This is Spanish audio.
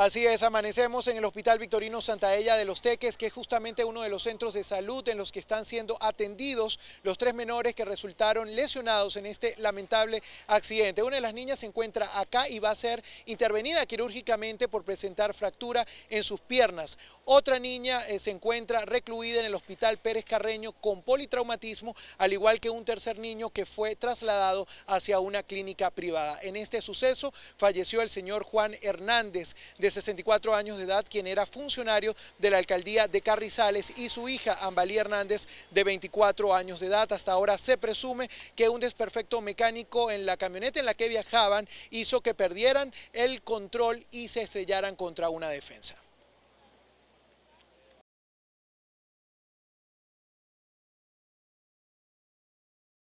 Así es, amanecemos en el Hospital Victorino Santaella de los Teques, que es justamente uno de los centros de salud en los que están siendo atendidos los tres menores que resultaron lesionados en este lamentable accidente. Una de las niñas se encuentra acá y va a ser intervenida quirúrgicamente por presentar fractura en sus piernas. Otra niña eh, se encuentra recluida en el Hospital Pérez Carreño con politraumatismo, al igual que un tercer niño que fue trasladado hacia una clínica privada. En este suceso falleció el señor Juan Hernández. De 64 años de edad, quien era funcionario de la alcaldía de Carrizales, y su hija, Ambalía Hernández, de 24 años de edad. Hasta ahora se presume que un desperfecto mecánico en la camioneta en la que viajaban hizo que perdieran el control y se estrellaran contra una defensa.